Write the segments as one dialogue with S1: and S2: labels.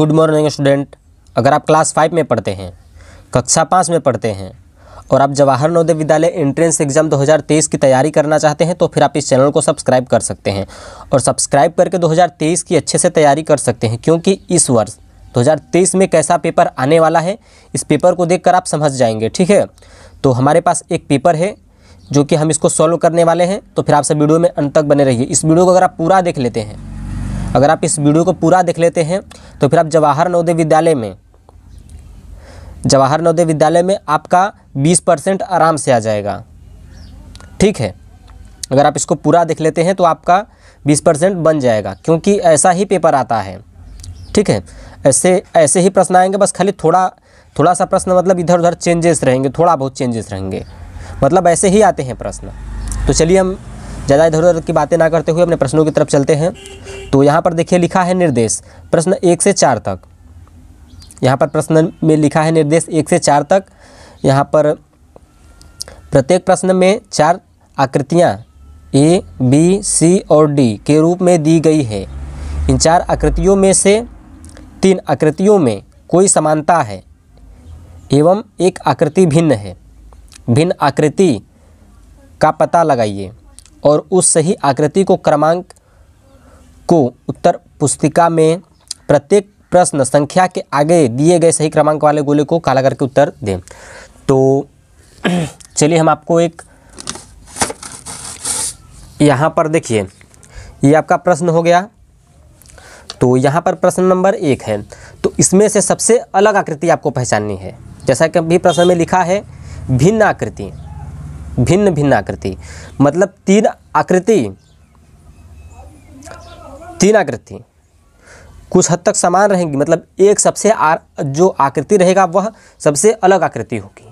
S1: good morning student अगर आप class five में पढ़ते हैं कक्षा पाँच में पढ़ते हैं और आप जवाहर नवोदय विद्यालय एंट्रेंस एग्जाम 2023 की तैयारी करना चाहते हैं तो फिर आप इस चैनल को सब्सक्राइब कर सकते हैं और सब्सक्राइब करके 2023 की अच्छे से तैयारी कर सकते हैं क्योंकि इस वर्ष 2023 में कैसा पेपर आने वाला है इस पेपर को देख आप समझ जाएंगे ठीक है तो हमारे पास एक पेपर है जो कि हम इसको सॉल्व करने वाले हैं तो फिर आपसे वीडियो में अंत तक बने रहिए इस वीडियो को अगर आप पूरा देख लेते हैं अगर आप इस वीडियो को पूरा देख लेते हैं तो फिर आप जवाहर नवोदय विद्यालय में जवाहर नवोदय विद्यालय में आपका 20 परसेंट आराम से आ जाएगा ठीक है अगर आप इसको पूरा देख लेते हैं तो आपका 20 परसेंट बन जाएगा क्योंकि ऐसा ही पेपर आता है ठीक है ऐसे ऐसे ही प्रश्न आएंगे बस खाली थोड़ा थोड़ा सा प्रश्न मतलब इधर उधर चेंजेस रहेंगे थोड़ा बहुत चेंजेस रहेंगे मतलब ऐसे ही आते हैं प्रश्न तो चलिए हम ज़्यादा इधर उधर की बातें ना करते हुए अपने प्रश्नों की तरफ चलते हैं तो यहाँ पर देखिए लिखा है निर्देश प्रश्न एक से चार तक यहाँ पर प्रश्न में लिखा है निर्देश एक से चार तक यहाँ पर प्रत्येक प्रश्न में चार आकृतियाँ ए बी सी और डी के रूप में दी गई है इन चार आकृतियों में से तीन आकृतियों में कोई समानता है एवं एक आकृति भिन्न है भिन्न आकृति का पता लगाइए और उस सही आकृति को क्रमांक को उत्तर पुस्तिका में प्रत्येक प्रश्न संख्या के आगे दिए गए सही क्रमांक वाले गोले को काला करके उत्तर दें तो चलिए हम आपको एक यहाँ पर देखिए ये आपका प्रश्न हो गया तो यहाँ पर प्रश्न नंबर एक है तो इसमें से सबसे अलग आकृति आपको पहचाननी है जैसा कि अभी प्रश्न में लिखा है भिन्न आकृति भिन्न भिन्न आकृति मतलब तीन आकृति तीन आकृति कुछ हद तक समान रहेंगी मतलब एक सबसे आ, जो आकृति रहेगा वह सबसे अलग आकृति होगी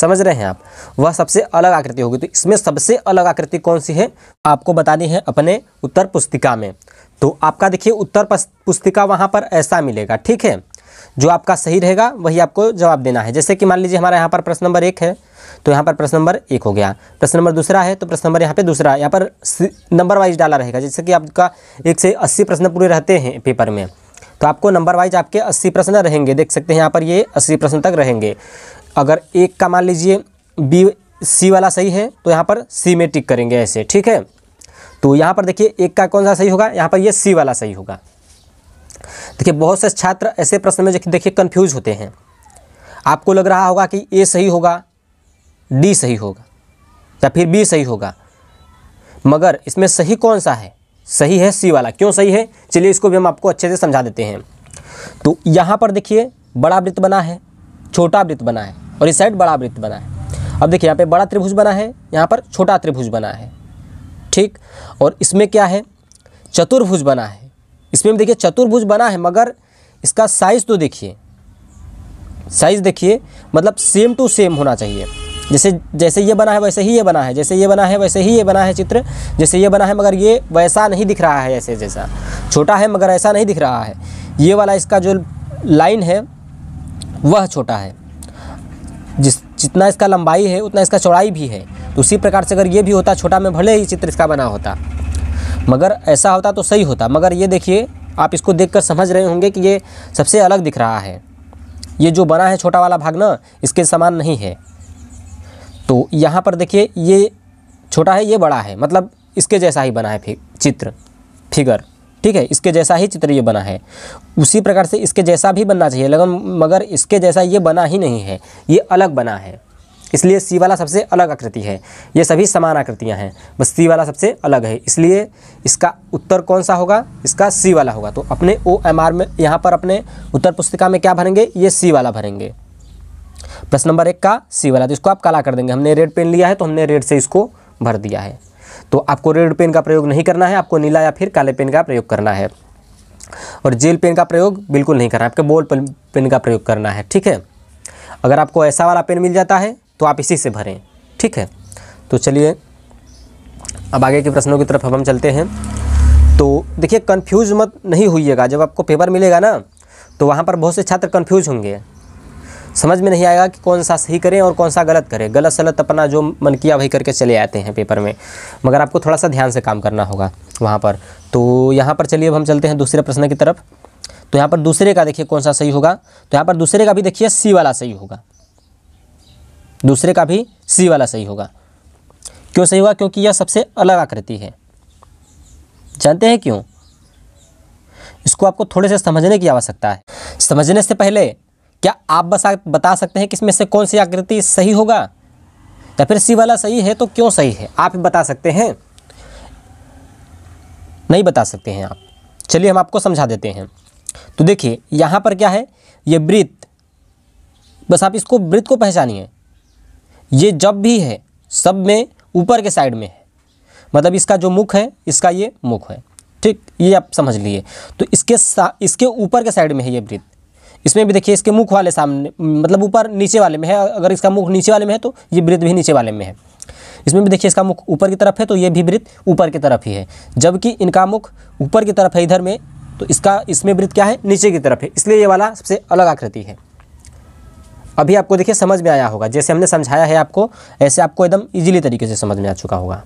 S1: समझ रहे हैं आप वह सबसे अलग आकृति होगी तो इसमें सबसे अलग आकृति कौन सी है आपको बतानी है अपने उत्तर पुस्तिका में तो आपका देखिए उत्तर पुस्तिका वहाँ पर ऐसा मिलेगा ठीक है जो आपका सही रहेगा वही आपको जवाब देना है जैसे कि मान लीजिए हमारा यहाँ पर प्रश्न नंबर एक है तो यहाँ पर प्रश्न नंबर एक हो गया प्रश्न नंबर दूसरा है तो प्रश्न नंबर यहाँ पे दूसरा यहाँ पर नंबर वाइज डाला रहेगा जैसे कि आपका एक से अस्सी प्रश्न पूरे रहते हैं पेपर में तो आपको नंबर वाइज आपके अस्सी प्रश्न रहेंगे देख सकते हैं यहाँ पर ये अस्सी प्रश्न तक रहेंगे अगर एक का मान लीजिए बी सी वाला सही है तो यहाँ पर सी में टिक करेंगे ऐसे ठीक है तो यहाँ पर देखिए एक का कौन सा सही होगा यहाँ पर ये सी वाला सही होगा देखिए बहुत से छात्र ऐसे प्रश्न में देखिए कन्फ्यूज होते हैं आपको लग रहा होगा कि ए सही होगा डी सही होगा या फिर बी सही होगा मगर इसमें सही कौन सा है सही है सी वाला क्यों सही है चलिए इसको भी हम आपको अच्छे से समझा देते हैं तो यहाँ पर देखिए बड़ा वृत्त बना है छोटा वृत्त बना है और इस साइड बड़ा वृत्त बना है अब देखिए यहाँ पे बड़ा त्रिभुज बना है यहाँ पर छोटा त्रिभुज बना है ठीक और इसमें क्या है चतुर्भुज बना है इसमें देखिए चतुर्भुज बना है मगर इसका साइज़ तो देखिए साइज़ देखिए मतलब सेम टू सेम होना चाहिए जैसे जैसे ये बना है वैसे ही ये बना है जैसे ये बना है वैसे ही ये बना है चित्र जैसे ये बना है मगर ये वैसा नहीं दिख रहा है ऐसे जैसा छोटा है मगर ऐसा नहीं दिख रहा है ये वाला इसका जो लाइन है वह छोटा है जिस जितना इसका लंबाई है उतना इसका चौड़ाई भी है तो उसी प्रकार से अगर ये भी होता छोटा में भले ही चित्र इसका बना होता मगर ऐसा होता तो सही होता मगर ये देखिए आप इसको देखकर समझ रहे होंगे कि ये सबसे अलग दिख रहा है ये जो बना है छोटा वाला भाग ना इसके समान नहीं है तो यहाँ पर देखिए ये छोटा है ये बड़ा है मतलब इसके जैसा ही बना है फिर चित्र फिगर ठीक है इसके जैसा ही चित्र ये बना है उसी प्रकार से इसके जैसा भी बनना चाहिए लगन मगर इसके जैसा ये बना ही नहीं है ये अलग बना है इसलिए सी वाला सबसे अलग आकृति है ये सभी समान आकृतियाँ हैं बस सी वाला सबसे अलग है इसलिए इसका उत्तर कौन सा होगा इसका सी वाला होगा तो अपने ओ एम आर में यहाँ पर अपने उत्तर पुस्तिका में क्या भरेंगे ये सी वाला भरेंगे प्रश्न नंबर एक का सी वाला तो इसको आप काला कर देंगे हमने रेड पेन लिया है तो हमने रेड से इसको भर दिया है तो आपको रेड पेन का प्रयोग नहीं करना है आपको नीला या फिर काले पेन का प्रयोग करना है और जेल पेन का प्रयोग बिल्कुल नहीं करना है आपके बोल पेन का प्रयोग करना है ठीक है अगर आपको ऐसा वाला पेन मिल जाता है तो आप इसी से भरें ठीक है तो चलिए अब आगे के प्रश्नों की तरफ अब हम चलते हैं तो देखिए कन्फ्यूज मत नहीं होइएगा जब आपको पेपर मिलेगा ना तो वहाँ पर बहुत से छात्र कन्फ्यूज होंगे समझ में नहीं आएगा कि कौन सा सही करें और कौन सा गलत करें गलत सलत अपना जो मन किया वही करके चले आते हैं पेपर में मगर आपको थोड़ा सा ध्यान से काम करना होगा वहाँ पर तो यहाँ पर चलिए अब हम चलते हैं दूसरे प्रश्न की तरफ तो यहाँ पर दूसरे का देखिए कौन सा सही होगा तो यहाँ पर दूसरे का भी देखिए सी वाला सही होगा दूसरे का भी सी वाला सही होगा क्यों सही होगा क्योंकि यह सबसे अलग आकृति है जानते हैं क्यों इसको आपको थोड़े से समझने की आवश्यकता है समझने से पहले क्या आप बस बता सकते हैं कि इसमें से कौन सी आकृति सही होगा या फिर सी वाला सही है तो क्यों सही है आप बता सकते हैं नहीं बता सकते हैं आप चलिए हम आपको समझा देते हैं तो देखिए यहाँ पर क्या है ये वृत्त बस आप इसको वृत्त को पहचानिए ये जब भी है सब में ऊपर के साइड में है मतलब इसका जो मुख है इसका ये मुख है ठीक ये आप समझ लिए तो इसके इसके ऊपर के साइड में है ये वृत्त इसमें भी देखिए इसके मुख वाले सामने मतलब ऊपर नीचे वाले में है अगर इसका मुख नीचे वाले में है तो ये वृत्त भी नीचे वाले में है इसमें भी देखिए इसका मुख ऊपर की तरफ है तो ये भी वृत्त ऊपर की तरफ ही है जबकि इनका मुख ऊपर की तरफ है इधर में तो इसका इसमें वृत्त क्या है नीचे की तरफ है इसलिए ये वाला सबसे अलग आकृति है अभी आपको देखिए समझ में आया होगा जैसे हमने समझाया है आपको ऐसे आपको एकदम ईजिली तरीके से समझ में आ चुका होगा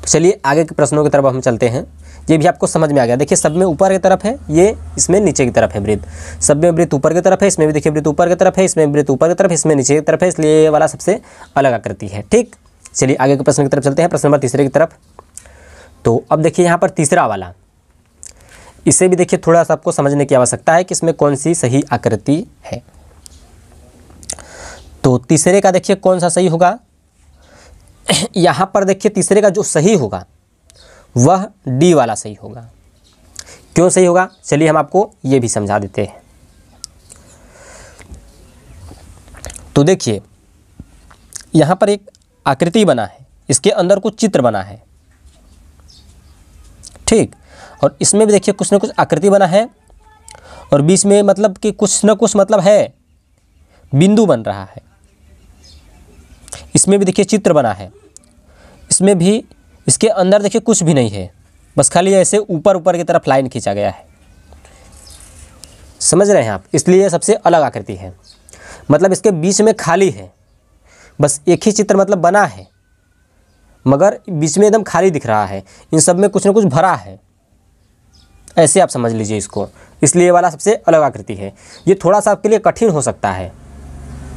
S1: तो चलिए आगे के प्रश्नों की तरफ हम चलते हैं ये भी आपको समझ में आ गया देखिए सब में ऊपर की तरफ है ये इसमें नीचे की तरफ है वृत्त सब में वृत्त ऊपर की तरफ है इसमें भी देखिए वृत्त ऊपर की तरफ है इसमें वृत्त ऊपर की तरफ इसमें नीचे की तरफ है इसलिए ये वाला सबसे अलग आकृति है ठीक चलिए आगे के प्रश्न की तरफ चलते हैं प्रश्न नंबर तीसरे की तरफ तो अब देखिए यहाँ पर तीसरा वाला इसे भी देखिए थोड़ा सा आपको समझने की आवश्यकता है कि इसमें कौन सी सही आकृति है तो तीसरे का देखिए कौन सा सही होगा यहाँ पर देखिए तीसरे का जो सही होगा वह डी वाला सही होगा क्यों सही होगा चलिए हम आपको ये भी समझा देते हैं तो देखिए यहाँ पर एक आकृति बना है इसके अंदर कुछ चित्र बना है ठीक और इसमें भी देखिए कुछ ना कुछ आकृति बना है और बीच में मतलब कि कुछ ना कुछ मतलब है बिंदु बन रहा है इसमें भी देखिए चित्र बना है इसमें भी इसके अंदर देखिए कुछ भी नहीं है बस खाली ऐसे ऊपर ऊपर की तरफ लाइन खींचा गया है समझ रहे हैं आप इसलिए सबसे अलग आकृति है मतलब इसके बीच में खाली है बस एक ही चित्र मतलब बना है मगर बीच में एकदम खाली दिख रहा है इन सब में कुछ ना कुछ भरा है ऐसे आप समझ लीजिए इसको इसलिए वाला सबसे अलग आकृति है ये थोड़ा सा आपके लिए कठिन हो सकता है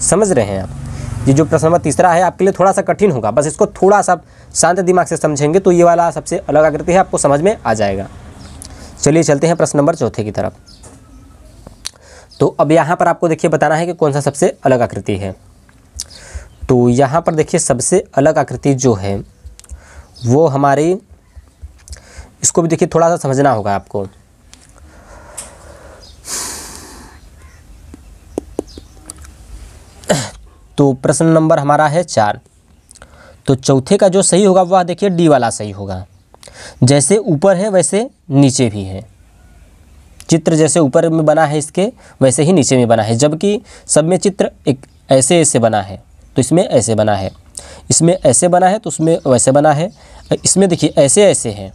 S1: समझ रहे हैं आप ये जो प्रश्न नंबर तीसरा है आपके लिए थोड़ा सा कठिन होगा बस इसको थोड़ा सा शांत दिमाग से समझेंगे तो ये वाला सबसे अलग आकृति है आपको समझ में आ जाएगा चलिए चलते हैं प्रश्न नंबर चौथे की तरफ तो अब यहाँ पर आपको देखिए बताना है कि कौन सा सबसे अलग आकृति है तो यहाँ पर देखिए सबसे अलग आकृति जो है वो हमारी इसको भी देखिए थोड़ा सा समझना होगा आपको तो प्रश्न नंबर हमारा है चार तो चौथे का जो सही होगा वह देखिए डी वाला सही होगा जैसे ऊपर है वैसे नीचे भी है चित्र जैसे ऊपर में बना है इसके वैसे ही नीचे में बना है जबकि सब में चित्र एक ऐसे ऐसे बना है तो इसमें ऐसे बना है इसमें ऐसे बना है तो उसमें वैसे बना है इसमें देखिए ऐसे ऐसे हैं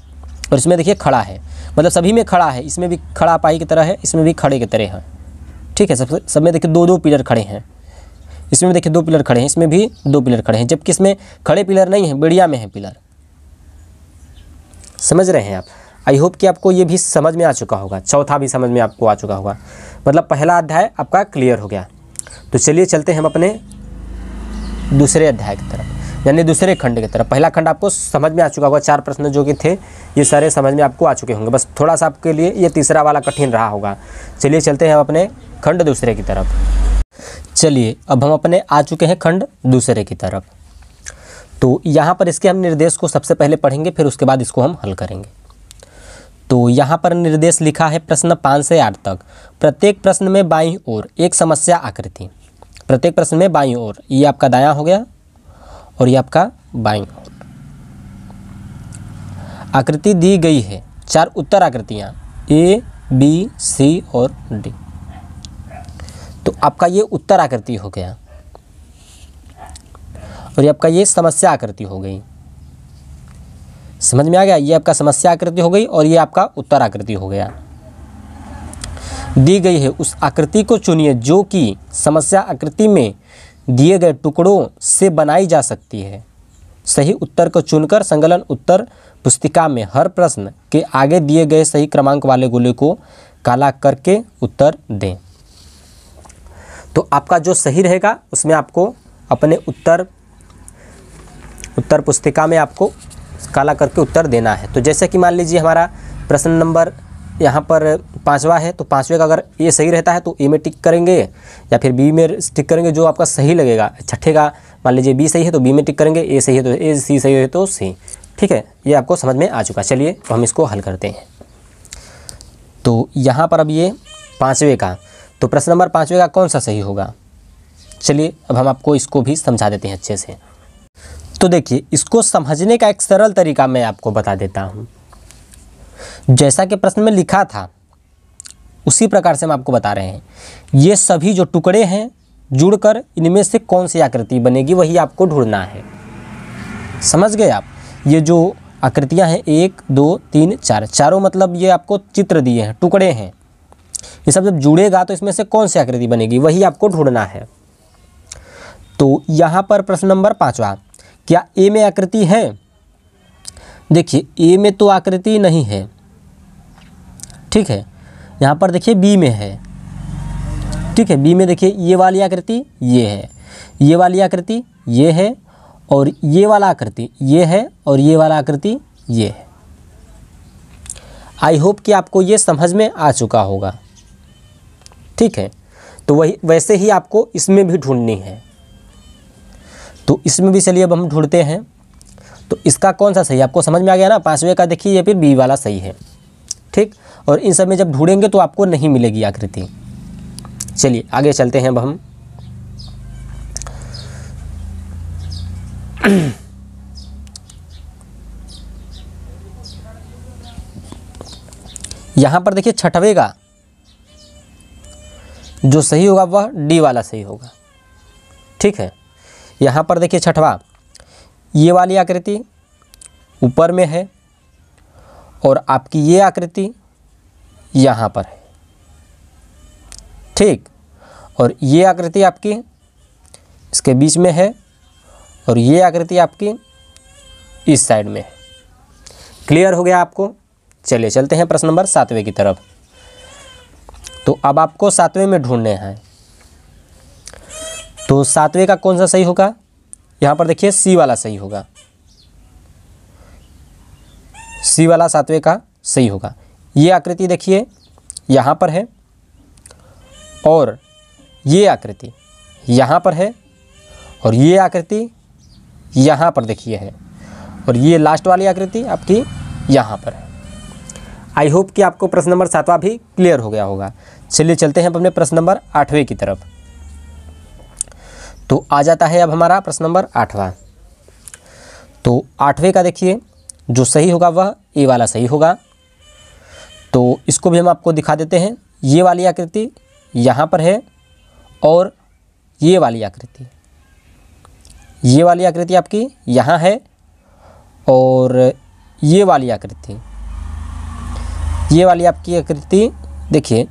S1: और इसमें देखिए खड़ा है मतलब सभी में खड़ा है इसमें भी खड़ा पाई की तरह है इसमें भी खड़े की तरह है ठीक है सब सब में देखिए दो दो पिलर खड़े हैं इसमें देखिए दो पिलर खड़े हैं इसमें भी दो पिलर खड़े हैं जबकि इसमें खड़े पिलर नहीं हैं बेड़िया में हैं पिलर समझ रहे हैं आप आई होप कि आपको ये भी समझ में आ चुका होगा चौथा भी समझ में आपको आ चुका होगा मतलब पहला अध्याय आपका क्लियर हो गया तो चलिए चलते हैं हम अपने दूसरे अध्याय की तरफ यानी दूसरे खंड की तरफ पहला खंड आपको समझ में आ चुका होगा चार प्रश्न जो कि थे ये सारे समझ में आपको आ चुके होंगे बस थोड़ा सा आपके लिए ये तीसरा वाला कठिन रहा होगा चलिए चलते हैं हम अपने खंड दूसरे की तरफ चलिए अब हम अपने आ चुके हैं खंड दूसरे की तरफ तो यहाँ पर इसके हम निर्देश को सबसे पहले पढ़ेंगे फिर उसके बाद इसको हम हल करेंगे तो यहाँ पर निर्देश लिखा है प्रश्न पाँच से आठ तक प्रत्येक प्रश्न में बाई ओर एक समस्या आकृति प्रत्येक प्रश्न में बाई ओर ये आपका दायां हो गया और ये आपका बाइंग आकृति दी गई है चार उत्तर आकृतियाँ ए बी सी और डी तो आपका ये उत्तर आकृति हो गया और ये आपका ये समस्या आकृति हो गई समझ में आ गया ये आपका समस्या आकृति हो गई और ये आपका उत्तर आकृति हो गया दी गई है उस आकृति को चुनिए जो कि समस्या आकृति में दिए गए टुकड़ों से बनाई जा सकती है सही उत्तर को चुनकर संगलन उत्तर पुस्तिका में हर प्रश्न के आगे दिए गए सही क्रमांक वाले गोले को काला करके उत्तर दें तो आपका जो सही रहेगा उसमें आपको अपने उत्तर उत्तर पुस्तिका में आपको काला करके उत्तर देना है तो जैसे कि मान लीजिए हमारा प्रश्न नंबर यहाँ पर पाँचवा है तो पाँचवें का अगर ए सही रहता है तो ए में टिक करेंगे या फिर बी में टिक करेंगे जो आपका सही लगेगा छठे का मान लीजिए बी सही है तो बी में टिक करेंगे ए सही है तो ए सी सही है तो सी ठीक है ये आपको समझ में आ चुका चलिए तो हम इसको हल करते हैं तो यहाँ पर अब ये पाँचवें का तो प्रश्न नंबर पाँचवें का कौन सा सही होगा चलिए अब हम आपको इसको भी समझा देते हैं अच्छे से तो देखिए इसको समझने का एक सरल तरीका मैं आपको बता देता हूँ जैसा कि प्रश्न में लिखा था उसी प्रकार से हम आपको बता रहे हैं ये सभी जो टुकड़े हैं जुड़कर इनमें से कौन सी आकृति बनेगी वही आपको ढूंढना है समझ गए आप ये जो आकृतियां हैं एक दो तीन चार चारों मतलब ये आपको चित्र दिए हैं टुकड़े हैं ये सब जब जुड़ेगा तो इसमें से कौन सी आकृति बनेगी वही आपको ढूंढना है तो यहाँ पर प्रश्न नंबर पाँचवा क्या ए में आकृति है देखिए ए में तो आकृति नहीं है ठीक है यहाँ पर देखिए बी में है ठीक है बी में देखिए ये वाली आकृति ये है ये वाली आकृति ये है और ये वाला आकृति ये है और ये वाला आकृति ये है आई होप कि आपको ये समझ में आ चुका होगा ठीक है तो वही वैसे ही आपको इसमें भी ढूंढनी है तो इसमें भी चलिए अब हम ढूंढते हैं तो इसका कौन सा सही है आपको समझ में आ गया ना पाँचवें का देखिए या फिर बी वाला सही है ठीक और इन सब में जब ढूंढेंगे तो आपको नहीं मिलेगी आकृति चलिए आगे चलते हैं अब हम यहाँ पर देखिए छठवे का जो सही होगा वह डी वाला सही होगा ठीक है यहाँ पर देखिए छठवा ये वाली आकृति ऊपर में है और आपकी ये आकृति यहाँ पर है ठीक और ये आकृति आपकी इसके बीच में है और ये आकृति आपकी इस साइड में है क्लियर हो गया आपको चलिए चलते हैं प्रश्न नंबर सातवें की तरफ तो अब आपको सातवें में ढूंढने हैं तो सातवें का कौन सा सही होगा यहाँ पर देखिए सी वाला सही होगा सी वाला सातवें का सही होगा ये आकृति देखिए यहाँ पर है और ये आकृति यहाँ पर है और ये आकृति यहाँ पर देखिए है और ये लास्ट वाली आकृति आपकी यहाँ पर है आई होप कि आपको प्रश्न नंबर सातवां भी क्लियर हो गया होगा चलिए चलते हैं अपने प्रश्न नंबर आठवें की तरफ तो आ जाता है अब हमारा प्रश्न नंबर आठवां तो आठवें का देखिए जो सही होगा वह ए वाला सही होगा तो इसको भी हम आपको दिखा देते हैं ये वाली आकृति यहाँ पर है और ये वाली आकृति ये वाली आकृति आपकी यहाँ है और ये वाली आकृति ये वाली आपकी आकृति देखिए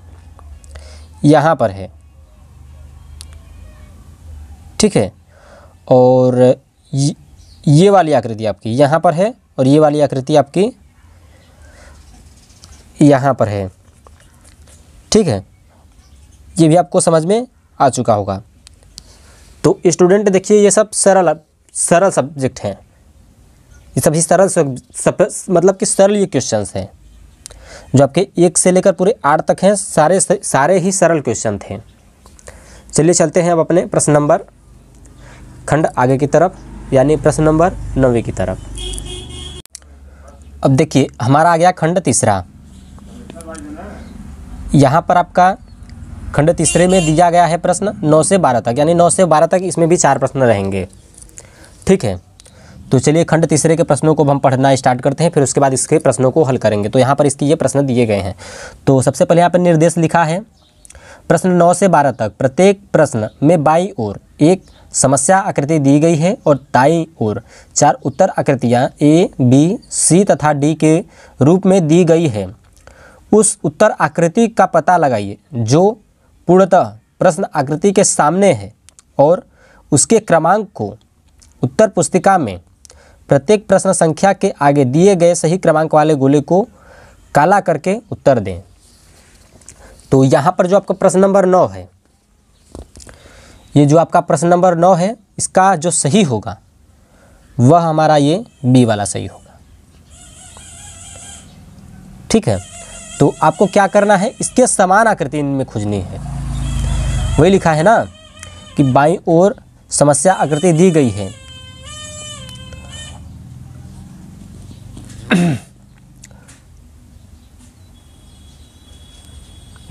S1: यहाँ पर है ठीक है और ये वाली आकृति आपकी यहाँ पर है और ये वाली आकृति आपकी यहाँ पर है ठीक है ये भी आपको समझ में आ चुका होगा तो स्टूडेंट देखिए ये सब सरल सरल सब्जेक्ट हैं ये सभी सरल सब, सब, मतलब कि सरल ये क्वेश्चंस हैं जो आपके एक से लेकर पूरे आठ तक हैं सारे सारे ही सरल क्वेश्चन थे चलिए चलते हैं अब अपने प्रश्न नंबर खंड आगे की तरफ यानी प्रश्न नंबर नौवे की तरफ अब देखिए हमारा आ गया खंड तीसरा यहाँ पर आपका खंड तीसरे में दिया गया है प्रश्न नौ से बारह तक यानी नौ से बारह तक इसमें भी चार प्रश्न रहेंगे ठीक है तो चलिए खंड तीसरे के प्रश्नों को हम पढ़ना स्टार्ट करते हैं फिर उसके बाद इसके प्रश्नों को हल करेंगे तो यहाँ पर इसके ये प्रश्न दिए गए हैं तो सबसे पहले यहाँ पर निर्देश लिखा है प्रश्न नौ से बारह तक प्रत्येक प्रश्न में बाई और एक समस्या आकृति दी गई है और दाई ओर चार उत्तर आकृतियाँ ए बी सी तथा डी के रूप में दी गई है उस उत्तर आकृति का पता लगाइए जो पूर्णतः प्रश्न आकृति के सामने है और उसके क्रमांक को उत्तर पुस्तिका में प्रत्येक प्रश्न संख्या के आगे दिए गए सही क्रमांक वाले गोले को काला करके उत्तर दें तो यहाँ पर जो आपका प्रश्न नंबर नौ है ये जो आपका प्रश्न नंबर नौ है इसका जो सही होगा वह हमारा ये बी वाला सही होगा ठीक है तो आपको क्या करना है इसके समान आकृति इनमें खोजनी है वही लिखा है ना कि बाई ओर समस्या आकृति दी गई है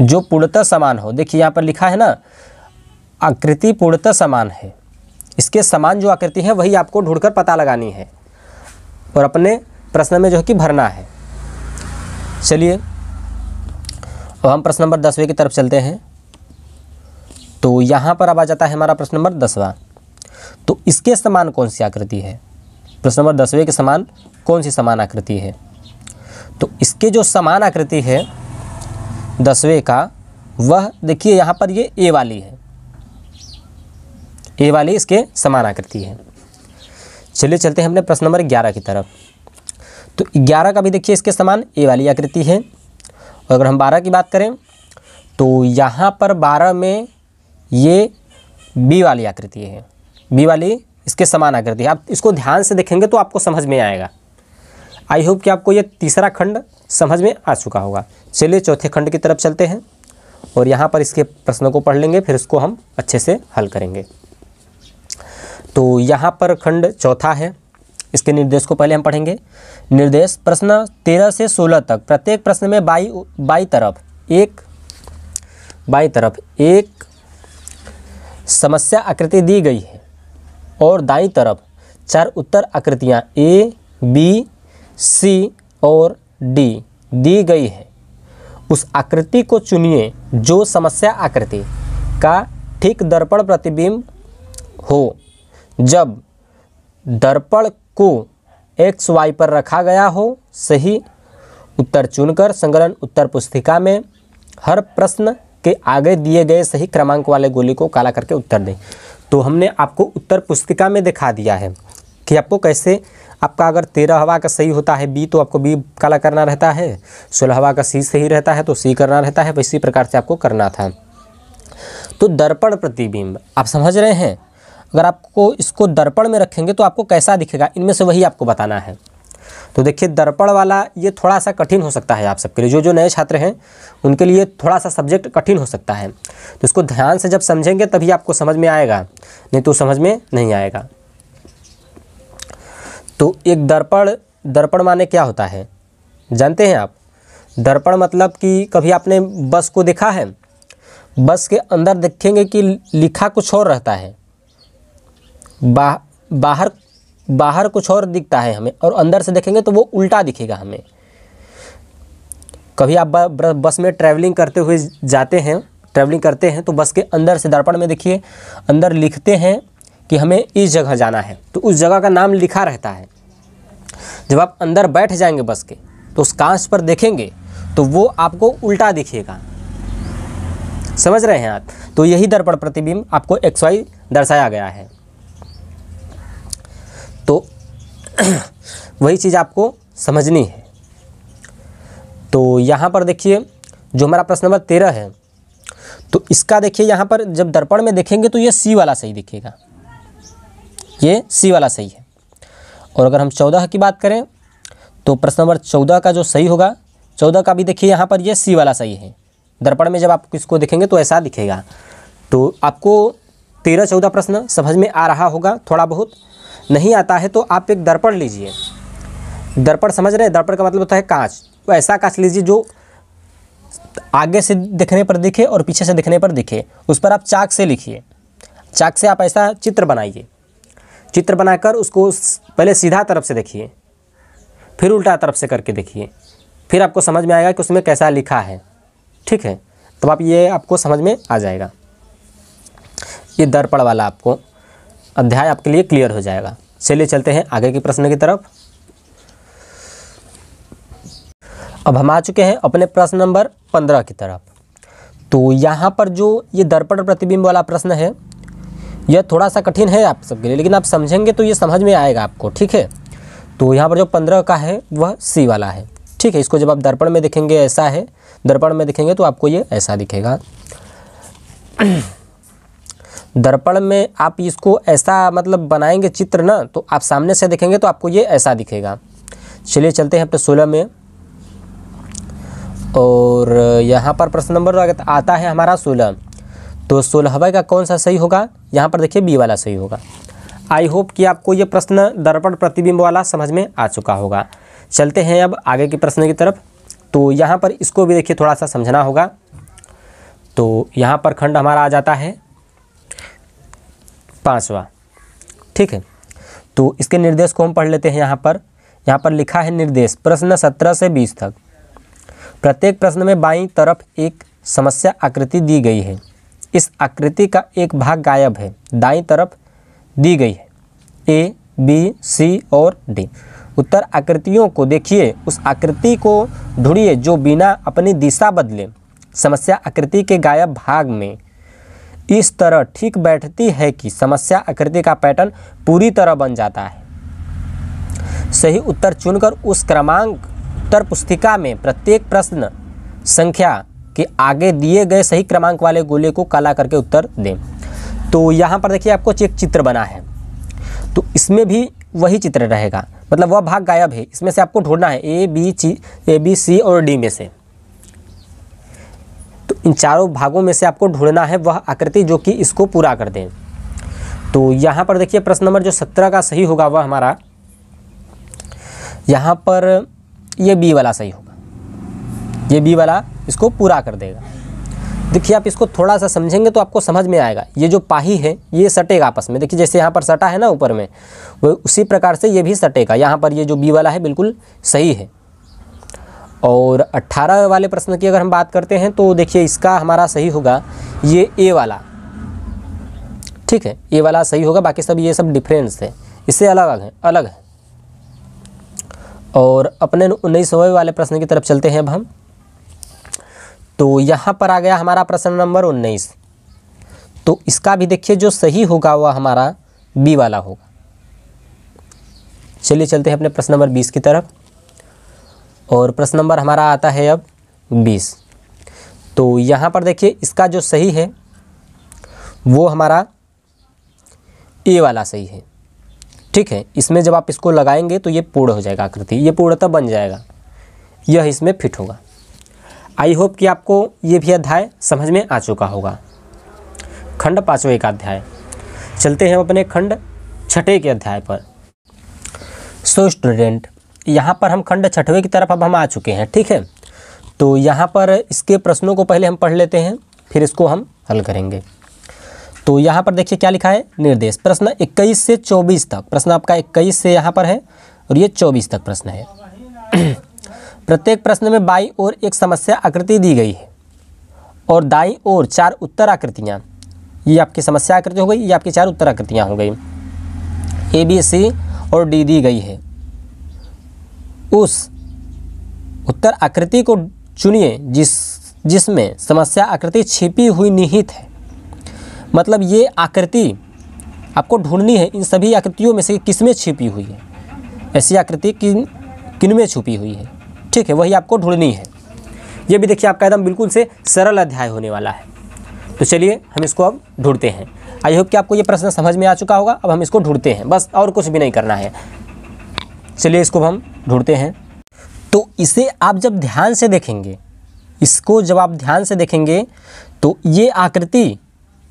S1: जो पूर्णतः समान हो देखिए यहां पर लिखा है ना आकृति पूर्णतः समान है इसके समान जो आकृति है वही आपको ढूंढकर पता लगानी है और अपने प्रश्न में जो है कि भरना है चलिए अब हम प्रश्न नंबर दसवें की तरफ चलते हैं तो यहाँ पर अब आ जाता है हमारा प्रश्न नंबर दसवा तो इसके समान कौन सी आकृति है प्रश्न नंबर दसवें के समान कौन सी समान आकृति है तो इसके जो समान आकृति है दसवें का वह देखिए यहाँ पर ये ए वाली है ये वाली इसके समान आकृति है चलिए चलते हैं हमने प्रश्न नंबर ग्यारह की तरफ तो ग्यारह का भी देखिए इसके समान ए वाली आकृति है और अगर हम बारह की बात करें तो यहाँ पर बारह में ये बी वाली आकृति है बी वाली इसके समान आकृति है आप इसको ध्यान से देखेंगे तो आपको समझ में आएगा आई होप कि आपको ये तीसरा खंड समझ में आ चुका होगा चलिए चौथे खंड की तरफ चलते हैं और यहाँ पर इसके प्रश्नों को पढ़ लेंगे फिर उसको हम अच्छे से हल करेंगे तो यहाँ पर खंड चौथा है इसके निर्देश को पहले हम पढ़ेंगे निर्देश प्रश्न तेरह से सोलह तक प्रत्येक प्रश्न में बाई बाई तरफ एक बाई तरफ एक समस्या आकृति दी गई है और दाई तरफ चार उत्तर आकृतियाँ ए बी सी और डी दी गई है उस आकृति को चुनिए जो समस्या आकृति का ठीक दर्पण प्रतिबिंब हो जब दर्पण को एक्स वाई पर रखा गया हो सही उत्तर चुनकर संगलन उत्तर पुस्तिका में हर प्रश्न के आगे दिए गए सही क्रमांक वाले गोली को काला करके उत्तर दें तो हमने आपको उत्तर पुस्तिका में दिखा दिया है कि आपको कैसे आपका अगर तेरह हवा का सही होता है बी तो आपको बी काला करना रहता है सोलह हवा का सी सही रहता है तो सी करना रहता है वैसी तो प्रकार से आपको करना था तो दर्पण प्रतिबिंब आप समझ रहे हैं अगर आपको इसको दर्पण में रखेंगे तो आपको कैसा दिखेगा इनमें से वही आपको बताना है तो देखिए दर्पण वाला ये थोड़ा सा कठिन हो सकता है आप सबके लिए जो जो नए छात्र हैं उनके लिए थोड़ा सा सब्जेक्ट कठिन हो सकता है तो इसको ध्यान से जब समझेंगे तभी आपको समझ में आएगा नहीं तो समझ में नहीं आएगा तो एक दर्पण दर्पण माने क्या होता है जानते हैं आप दर्पण मतलब कि कभी आपने बस को देखा है बस के अंदर देखेंगे कि लिखा कुछ और रहता है बा, बाहर बाहर कुछ और दिखता है हमें और अंदर से देखेंगे तो वो उल्टा दिखेगा हमें कभी आप बस में ट्रैवलिंग करते हुए जाते हैं ट्रैवलिंग करते हैं तो बस के अंदर से दर्पण में देखिए अंदर लिखते हैं कि हमें इस जगह जाना है तो उस जगह का नाम लिखा रहता है जब आप अंदर बैठ जाएंगे बस के तो उस कांच पर देखेंगे तो वो आपको उल्टा दिखेगा समझ रहे हैं आप तो यही दर्पण प्रतिबिंब आपको एक्स वाई दर्शाया गया है तो वही चीज़ आपको समझनी है तो यहाँ पर देखिए जो हमारा प्रश्न नंबर तेरह है तो इसका देखिए यहाँ पर जब दर्पण में देखेंगे तो ये सी वाला सही दिखेगा ये सी वाला सही है और अगर हम चौदह की बात करें तो प्रश्न नंबर चौदह का जो सही होगा चौदह का भी देखिए यहाँ पर ये सी वाला सही है दर्पण में जब आप इसको देखेंगे तो ऐसा दिखेगा तो आपको तेरह चौदह प्रश्न समझ में आ रहा होगा थोड़ा बहुत नहीं आता है तो आप एक दर्पण लीजिए दर्पण समझ रहे हैं दर्पण का मतलब होता है कांच वो तो ऐसा कांच लीजिए जो आगे से दिखने पर दिखे और पीछे से दिखने पर दिखे उस पर आप चाक से लिखिए चाक से आप ऐसा चित्र बनाइए चित्र बनाकर उसको पहले सीधा तरफ से देखिए फिर उल्टा तरफ से करके देखिए फिर आपको समझ में आएगा कि उसमें कैसा लिखा है ठीक है तब आप ये आपको समझ में आ जाएगा ये दर्पण वाला आपको अध्याय आपके लिए क्लियर हो जाएगा चलिए चलते हैं आगे के प्रश्न की तरफ अब हम आ चुके हैं अपने प्रश्न नंबर पंद्रह की तरफ तो यहाँ पर जो ये दर्पण प्रतिबिंब वाला प्रश्न है यह थोड़ा सा कठिन है आप सबके लिए लेकिन आप समझेंगे तो ये समझ में आएगा आपको ठीक है तो यहाँ पर जो पंद्रह का है वह सी वाला है ठीक है इसको जब आप दर्पण में देखेंगे ऐसा है दर्पण में देखेंगे तो आपको ये ऐसा दिखेगा दर्पण में आप इसको ऐसा मतलब बनाएंगे चित्र ना तो आप सामने से देखेंगे तो आपको ये ऐसा दिखेगा चलिए चलते हैं अपने सोलह में और यहाँ पर प्रश्न नंबर आता है हमारा सोलह तो हवा का कौन सा सही होगा यहाँ पर देखिए बी वाला सही होगा आई होप कि आपको ये प्रश्न दर्पण प्रतिबिंब वाला समझ में आ चुका होगा चलते हैं अब आगे के प्रश्न की तरफ तो यहाँ पर इसको भी देखिए थोड़ा सा समझना होगा तो यहाँ पर खंड हमारा आ जाता है पाँचवा ठीक है तो इसके निर्देश को हम पढ़ लेते हैं यहाँ पर यहाँ पर लिखा है निर्देश प्रश्न सत्रह से बीस तक प्रत्येक प्रश्न में बाई तरफ एक समस्या आकृति दी गई है इस आकृति का एक भाग गायब है दाई तरफ दी गई है ए बी सी और डी उत्तर आकृतियों को देखिए उस आकृति को ढूंढिए जो बिना अपनी दिशा बदले समस्या आकृति के गायब भाग में इस तरह ठीक बैठती है कि समस्या आकृति का पैटर्न पूरी तरह बन जाता है सही उत्तर चुनकर उस क्रमांक उत्तर पुस्तिका में प्रत्येक प्रश्न संख्या के आगे दिए गए सही क्रमांक वाले गोले को काला करके उत्तर दें तो यहाँ पर देखिए आपको एक चित्र बना है तो इसमें भी वही चित्र रहेगा मतलब वह भाग गायब है इसमें से आपको ढूंढना है A B C A B C और डी में से इन चारों भागों में से आपको ढूंढना है वह आकृति जो कि इसको पूरा कर दें तो यहाँ पर देखिए प्रश्न नंबर जो सत्रह का सही होगा वह हमारा यहाँ पर ये बी वाला सही होगा ये बी वाला इसको पूरा कर देगा देखिए आप इसको थोड़ा सा समझेंगे तो आपको समझ में आएगा ये जो पाही है ये सटेगा आपस में देखिए जैसे यहाँ पर सटा है ना ऊपर में वो उसी प्रकार से ये भी सटेगा यहाँ पर ये जो बी वाला है बिल्कुल सही है और 18 वाले प्रश्न की अगर हम बात करते हैं तो देखिए इसका हमारा सही होगा ये ए वाला ठीक है ए वाला सही होगा बाकी सब ये सब डिफरेंस है इससे अलग अलग है अलग है और अपने उन्नीस वाले प्रश्न की तरफ चलते हैं अब हम तो यहाँ पर आ गया हमारा प्रश्न नंबर उन्नीस तो इसका भी देखिए जो सही होगा वह हमारा बी वाला होगा चलिए चलते हैं अपने प्रश्न नंबर बीस की तरफ और प्रश्न नंबर हमारा आता है अब बीस तो यहाँ पर देखिए इसका जो सही है वो हमारा ए वाला सही है ठीक है इसमें जब आप इसको लगाएंगे तो ये पूर्ण हो जाएगा आकृति ये पूर्णतः बन जाएगा यह इसमें फिट होगा आई होप कि आपको ये भी अध्याय समझ में आ चुका होगा खंड पाँचवें का अध्याय चलते हैं अपने खंड छठे के अध्याय पर सो स्टूडेंट यहाँ पर हम खंड छठवें की तरफ अब हम आ चुके हैं ठीक है तो यहाँ पर इसके प्रश्नों को पहले हम पढ़ लेते हैं फिर इसको हम हल करेंगे तो यहाँ पर देखिए क्या लिखा है निर्देश प्रश्न 21 से 24 तक प्रश्न आपका 21 से यहाँ पर है और ये 24 तक प्रश्न है प्रत्येक प्रश्न में बाई और एक समस्या आकृति दी गई है और दाई और चार उत्तर आकृतियाँ ये आपकी समस्या आकृति हो गई ये आपकी चार उत्तर आकृतियाँ हो गई ए बी सी और डी दी गई है उस उत्तर आकृति को चुनिए जिस जिसमें समस्या आकृति छिपी हुई निहित है मतलब ये आकृति आपको ढूंढनी है इन सभी आकृतियों में से किस में छिपी हुई है ऐसी आकृति किन किन में छुपी हुई है ठीक है वही आपको ढूंढनी है ये भी देखिए आपका एकदम बिल्कुल से सरल अध्याय होने वाला है तो चलिए हम इसको अब ढूंढते हैं आई होप कि आपको ये प्रश्न समझ में आ चुका होगा अब हम इसको ढूंढते हैं बस और कुछ भी नहीं करना है चलिए इसको हम ढूंढते हैं तो इसे आप जब ध्यान से देखेंगे इसको जब आप ध्यान से देखेंगे तो ये आकृति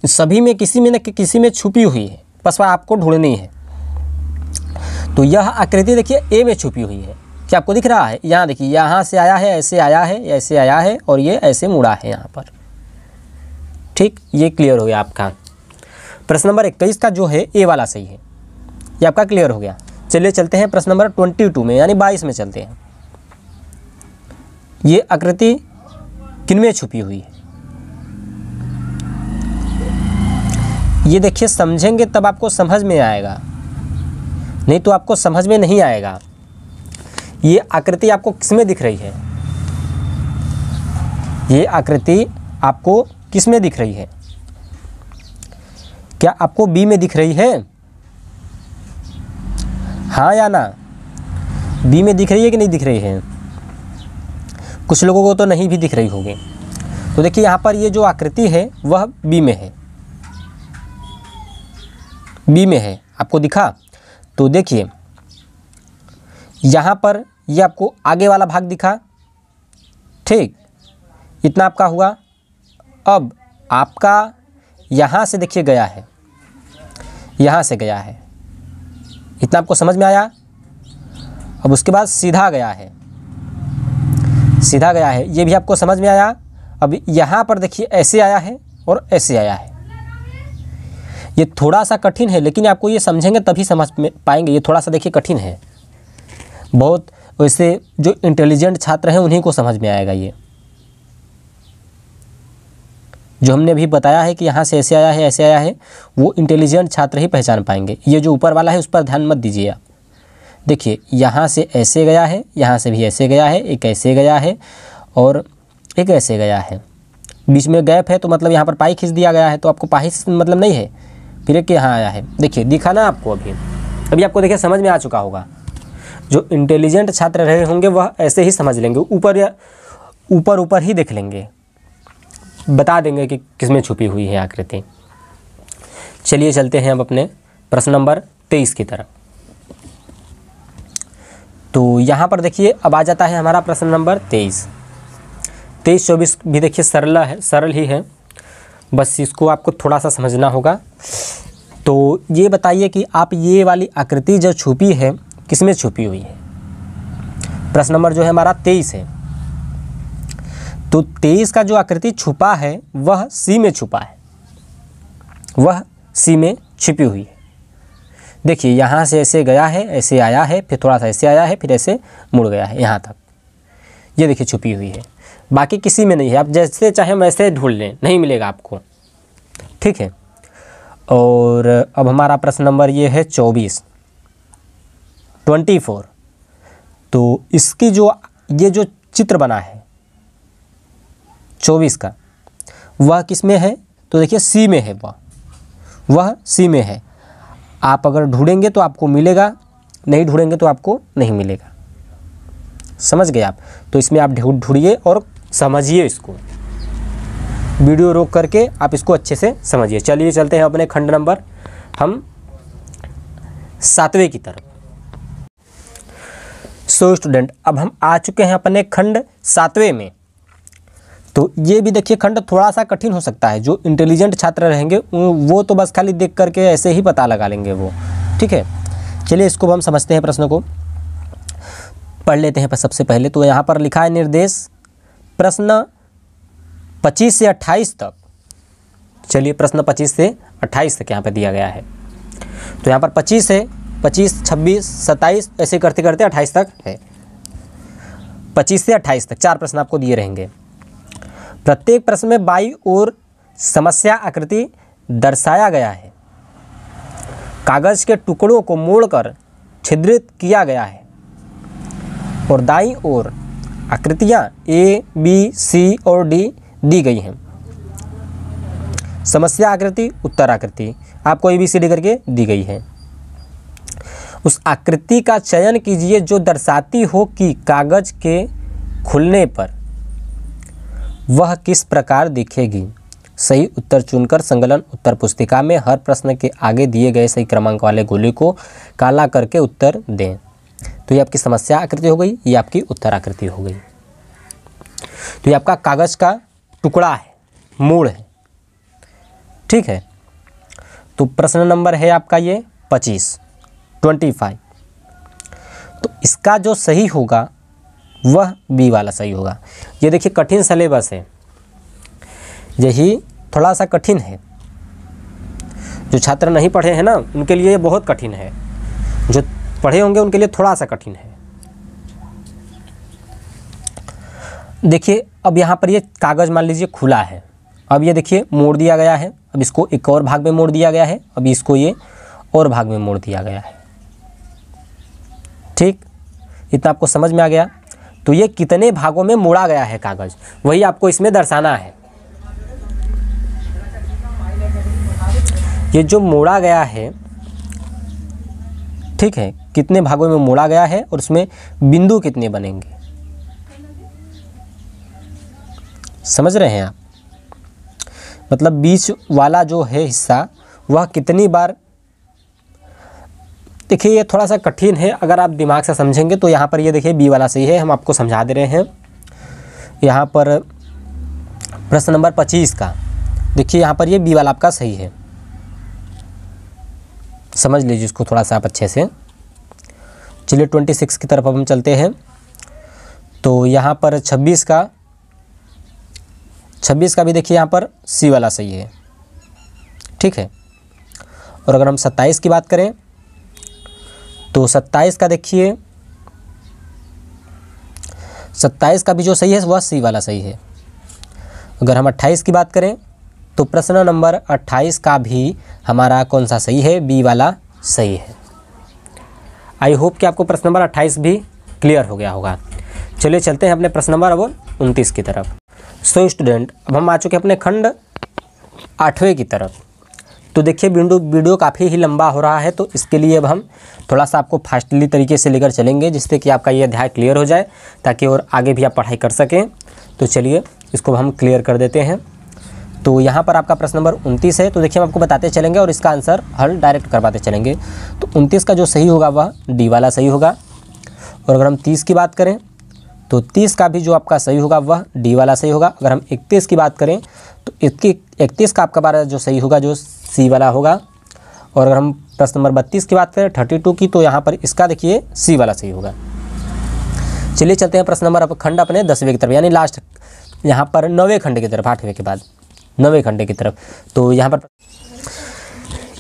S1: सभी में किसी में न किसी में छुपी हुई है बस वह आपको ढूंढनी है तो यह आकृति देखिए ए में छुपी हुई है क्या आपको दिख रहा है यहाँ देखिए यहाँ से आया है ऐसे आया है ऐसे आया है और ये ऐसे मुड़ा है यहाँ पर ठीक ये क्लियर हो गया आपका प्रश्न नंबर इक्कीस का जो है ए वाला सही है ये आपका क्लियर हो गया चलिए चलते हैं प्रश्न नंबर ट्वेंटी टू में यानी बाईस में चलते हैं ये आकृति किनमें छुपी हुई है ये देखिए समझेंगे तब आपको समझ में आएगा नहीं तो आपको समझ में नहीं आएगा ये आकृति आपको किस में दिख रही है ये आकृति आपको किस में दिख रही है क्या आपको बी में दिख रही है हाँ या ना बी में दिख रही है कि नहीं दिख रही है कुछ लोगों को तो नहीं भी दिख रही होगी तो देखिए यहाँ पर ये जो आकृति है वह बी में है बी में है आपको दिखा तो देखिए यहाँ पर ये आपको आगे वाला भाग दिखा ठीक इतना आपका हुआ अब आपका यहाँ से देखिए गया है यहाँ से गया है इतना आपको समझ में आया अब उसके बाद सीधा गया है सीधा गया है ये भी आपको समझ में आया अब यहाँ पर देखिए ऐसे आया है और ऐसे आया है ये थोड़ा सा कठिन है लेकिन आपको ये समझेंगे तभी समझ पाएंगे ये थोड़ा सा देखिए कठिन है बहुत वैसे जो इंटेलिजेंट छात्र हैं उन्हीं को समझ में आएगा ये जो हमने अभी बताया है कि यहाँ से ऐसे आया है ऐसे आया है वो इंटेलिजेंट छात्र ही पहचान पाएंगे ये जो ऊपर वाला है उस पर ध्यान मत दीजिए आप देखिए यहाँ से ऐसे गया है यहाँ से भी ऐसे गया है एक ऐसे गया है और एक ऐसे गया है बीच में गैप है तो मतलब यहाँ पर पाई खींच दिया गया है तो आपको पाई मतलब नहीं है फिर एक यहाँ आया है देखिए दिखा ना आपको अभी अभी आपको देखिए समझ में आ चुका होगा जो इंटेलिजेंट छात्र रहे होंगे वह ऐसे ही समझ लेंगे ऊपर या ऊपर ऊपर ही देख लेंगे बता देंगे कि किस में छुपी हुई है आकृति चलिए चलते हैं अब अपने प्रश्न नंबर तेईस की तरफ तो यहाँ पर देखिए अब आ जाता है हमारा प्रश्न नंबर तेईस तेईस चौबीस भी देखिए सरल है सरल ही है बस इसको आपको थोड़ा सा समझना होगा तो ये बताइए कि आप ये वाली आकृति जो छुपी है किसमें छुपी हुई है प्रश्न नंबर जो है हमारा तेईस है तो तेईस का जो आकृति छुपा है वह सी में छुपा है वह सी में छिपी हुई है देखिए यहाँ से ऐसे गया है ऐसे आया है फिर थोड़ा सा ऐसे आया है फिर ऐसे मुड़ गया है यहाँ तक ये देखिए छुपी हुई है बाकी किसी में नहीं है आप जैसे चाहे वैसे ढूंढ लें नहीं मिलेगा आपको ठीक है और अब हमारा प्रश्न नंबर ये है चौबीस ट्वेंटी फोर तो इसकी जो ये जो चित्र बना है चौबीस का वह किस में है तो देखिए सी में है वह वह सी में है आप अगर ढूंढेंगे तो आपको मिलेगा नहीं ढूंढेंगे तो आपको नहीं मिलेगा समझ गए आप तो इसमें आप ढूंढिए और समझिए इसको वीडियो रोक करके आप इसको अच्छे से समझिए चलिए चलते हैं अपने खंड नंबर हम सातवें की तरफ सो स्टूडेंट अब हम आ चुके हैं अपने खंड सातवें में तो ये भी देखिए खंड थोड़ा सा कठिन हो सकता है जो इंटेलिजेंट छात्र रहेंगे वो तो बस खाली देख करके ऐसे ही पता लगा लेंगे वो ठीक है चलिए इसको हम समझते हैं प्रश्न को पढ़ लेते हैं सबसे पहले तो यहाँ पर लिखा है निर्देश प्रश्न 25 से 28 तक चलिए प्रश्न 25 से 28 तक यहाँ पर दिया गया है तो यहाँ पर 25 है 25, 26, 27 ऐसे करते करते 28 तक है 25 से 28 तक चार प्रश्न आपको दिए रहेंगे प्रत्येक प्रश्न में बाई और समस्या आकृति दर्शाया गया है कागज़ के टुकड़ों को मोड़कर छिद्रित किया गया है और दाई ओर आकृतियाँ ए बी सी और डी दी गई हैं समस्या आकृति उत्तर आकृति आपको ए बी सी डी करके दी गई है उस आकृति का चयन कीजिए जो दर्शाती हो कि कागज़ के खुलने पर वह किस प्रकार दिखेगी सही उत्तर चुनकर संगलन उत्तर पुस्तिका में हर प्रश्न के आगे दिए गए सही क्रमांक वाले गोली को काला करके उत्तर दें तो ये आपकी समस्या आकृति हो गई ये आपकी उत्तर आकृति हो गई तो ये आपका कागज़ का टुकड़ा है मूड़ है ठीक है तो प्रश्न नंबर है आपका ये पच्चीस ट्वेंटी फाइव तो इसका जो सही होगा वह बी वाला सही होगा ये देखिए कठिन सलेबस है यही थोड़ा सा कठिन है जो छात्र नहीं पढ़े हैं ना उनके लिए बहुत कठिन है जो पढ़े होंगे उनके लिए थोड़ा सा कठिन है देखिए अब यहाँ पर ये कागज़ मान लीजिए खुला है अब ये देखिए मोड़ दिया गया है अब इसको एक और भाग में मोड़ दिया गया है अब इसको ये और भाग में मोड़ दिया गया है ठीक इतना आपको समझ में आ गया तो ये कितने भागों में मोड़ा गया है कागज़ वही आपको इसमें दर्शाना है ये जो मोड़ा गया है ठीक है कितने भागों में मोड़ा गया है और उसमें बिंदु कितने बनेंगे समझ रहे हैं आप मतलब बीच वाला जो है हिस्सा वह कितनी बार देखिए ये थोड़ा सा कठिन है अगर आप दिमाग से समझेंगे तो यहाँ पर ये देखिए बी वाला सही है हम आपको समझा दे रहे हैं यहाँ पर प्रश्न नंबर पच्चीस का देखिए यहाँ पर ये बी वाला आपका सही है समझ लीजिए इसको थोड़ा सा आप अच्छे से चलिए ट्वेंटी सिक्स की तरफ हम चलते हैं तो यहाँ पर छब्बीस का छब्बीस का भी देखिए यहाँ पर सी वाला सही है ठीक है और अगर हम सत्ताईस की बात करें तो सत्ताईस का देखिए सत्ताईस का भी जो सही है वह सी वाला सही है अगर हम अट्ठाईस की बात करें तो प्रश्न नंबर अट्ठाईस का भी हमारा कौन सा सही है बी वाला सही है आई होप कि आपको प्रश्न नंबर अट्ठाईस भी क्लियर हो गया होगा चलिए चलते हैं अपने प्रश्न नंबर अब उनतीस की तरफ सो so, स्टूडेंट अब हम आ चुके हैं अपने खंड आठवें की तरफ तो देखिए विंडो वीडियो काफ़ी ही लंबा हो रहा है तो इसके लिए अब हम थोड़ा सा आपको फास्टली तरीके से लेकर चलेंगे जिससे कि आपका ये अध्याय क्लियर हो जाए ताकि और आगे भी आप पढ़ाई कर सकें तो चलिए इसको हम क्लियर कर देते हैं तो यहाँ पर आपका प्रश्न नंबर उनतीस है तो देखिए हम आपको बताते चलेंगे और इसका आंसर हल डायरेक्ट करवाते चलेंगे तो उनतीस का जो सही होगा वह डी वाला सही होगा और अगर हम तीस की बात करें तो तीस का भी जो आपका सही होगा वह डी वाला सही होगा अगर हम इकतीस की बात करें तो इक्कीस इकतीस का आपका बारह जो सही होगा जो सी वाला होगा और अगर हम प्रश्न नंबर बत्तीस की बात करें थर्टी टू की तो यहाँ पर इसका देखिए सी वाला सही होगा चलिए चलते हैं प्रश्न नंबर खंड अपने दसवें की तरफ यानी लास्ट यहाँ पर नवे खंड की तरफ आठवें के बाद नवे खंडे की तरफ तो यहाँ पर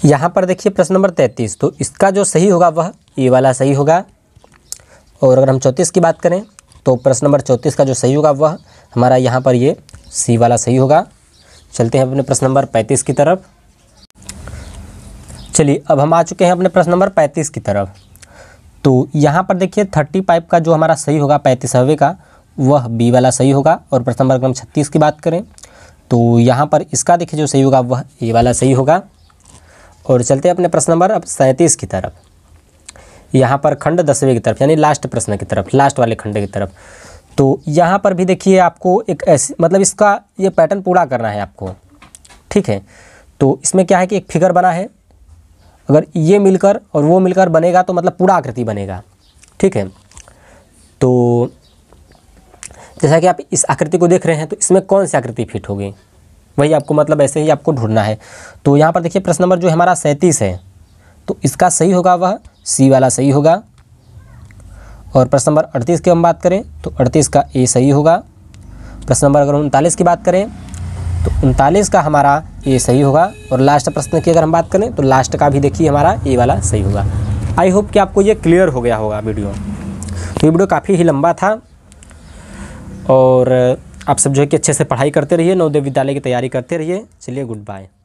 S1: यहाँ पर देखिए प्रश्न नंबर तैंतीस तो इसका जो सही होगा वह ए वाला सही होगा और अगर हम चौंतीस की बात करें तो प्रश्न नंबर चौंतीस का जो सही होगा वह हमारा यहाँ पर ये सी वाला सही होगा चलते हैं अपने प्रश्न नंबर पैंतीस की तरफ चलिए अब हम आ चुके हैं अपने प्रश्न नंबर पैंतीस की तरफ तो यहाँ पर देखिए थर्टी फाइव का जो हमारा सही होगा पैंतीसवें का वह बी वाला सही होगा और प्रश्न नंबर क्रम छत्तीस की बात करें तो यहाँ पर इसका देखिए जो सही होगा वह ए वाला सही होगा और चलते हैं अपने प्रश्न नंबर अब सैंतीस की तरफ यहाँ पर खंड दसवें की तरफ यानी लास्ट प्रश्न की तरफ लास्ट वाले खंड की तरफ तो यहाँ पर भी देखिए आपको एक ऐसी मतलब इसका ये पैटर्न पूरा करना है आपको ठीक है तो इसमें क्या है कि एक फिगर बना है अगर ये मिलकर और वो मिलकर बनेगा तो मतलब पूरा आकृति बनेगा ठीक है तो जैसा कि आप इस आकृति को देख रहे हैं तो इसमें कौन सी आकृति फिट होगी वही आपको मतलब ऐसे ही आपको ढूंढना है तो यहाँ पर देखिए प्रश्न नंबर जो हमारा सैंतीस है तो इसका सही होगा वह सी वाला सही होगा और प्रश्न नंबर अड़तीस की हम बात करें तो अड़तीस का ए सही होगा प्रश्न नंबर अगर उनतालीस की बात करें तो उनतालीस का हमारा ये सही होगा और लास्ट प्रश्न की अगर हम बात करें तो लास्ट का भी देखिए हमारा ये वाला सही होगा आई होप कि आपको ये क्लियर हो गया होगा वीडियो तो ये वीडियो काफ़ी ही लंबा था और आप सब जो है कि अच्छे से पढ़ाई करते रहिए नवोदय विद्यालय की तैयारी करते रहिए चलिए गुड बाय